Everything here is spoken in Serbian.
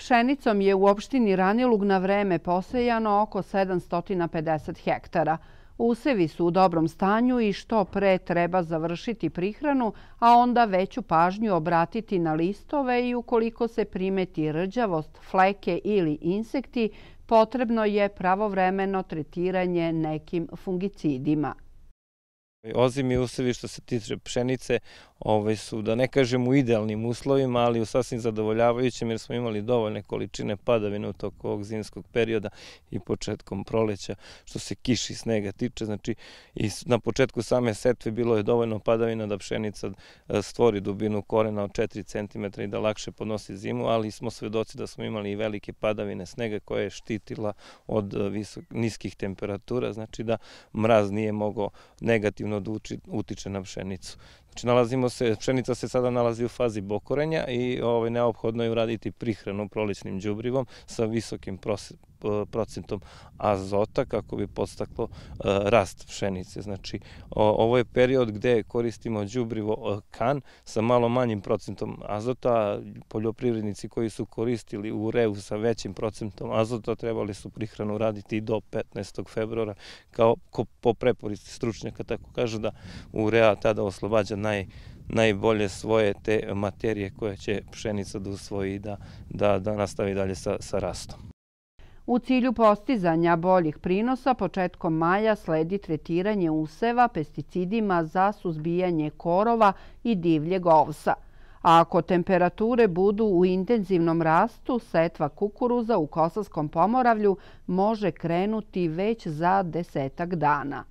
Pšenicom je u opštini Ranilug na vreme posejano oko 750 hektara. Usevi su u dobrom stanju i što pre treba završiti prihranu, a onda veću pažnju obratiti na listove i ukoliko se primeti rđavost, fleke ili insekti, potrebno je pravovremeno tretiranje nekim fungicidima. Ozimi usevi što se tiče pšenice, ovaj su, da ne kažem u idealnim uslovima, ali u sasvim zadovoljavajućim jer smo imali dovoljne količine padavina u toku ovog zimskog perioda i početkom proleća što se kiši i snega tiče. Znači i na početku same setve bilo je dovoljno padavina da pšenica e, stvori dubinu korena od 4 cm i da lakše podnosi zimu, ali smo svedoci da smo imali i velike padavine snega koja je štitila od e, visok, niskih temperatura, znači da mraz nije mogao negativno da utiče na pšenicu. Znači, nalazimo se, pšenica se sada nalazi u fazi bokorenja i ovaj, neophodno je uraditi prihranu proličnim đubrivom sa visokim procentom azota kako bi podstaklo e, rast pšenice. Znači, ovo je period gde koristimo đubrivo e, kan sa malo manjim procentom azota. Poljoprivrednici koji su koristili u revu sa većim procentom azota trebali su prihranu raditi do 15. februara kao po preporici stručnjaka tako kažu da urea tada oslobađa naj najbolje svoje te materije koje će pšenica da usvoji i da, da, da nastavi dalje sa, sa rastom. U cilju postizanja boljih prinosa početkom maja sledi tretiranje useva pesticidima za suzbijanje korova i divljeg ovsa. A ako temperature budu u intenzivnom rastu, setva kukuruza u Kosovskom pomoravlju može krenuti već za desetak dana.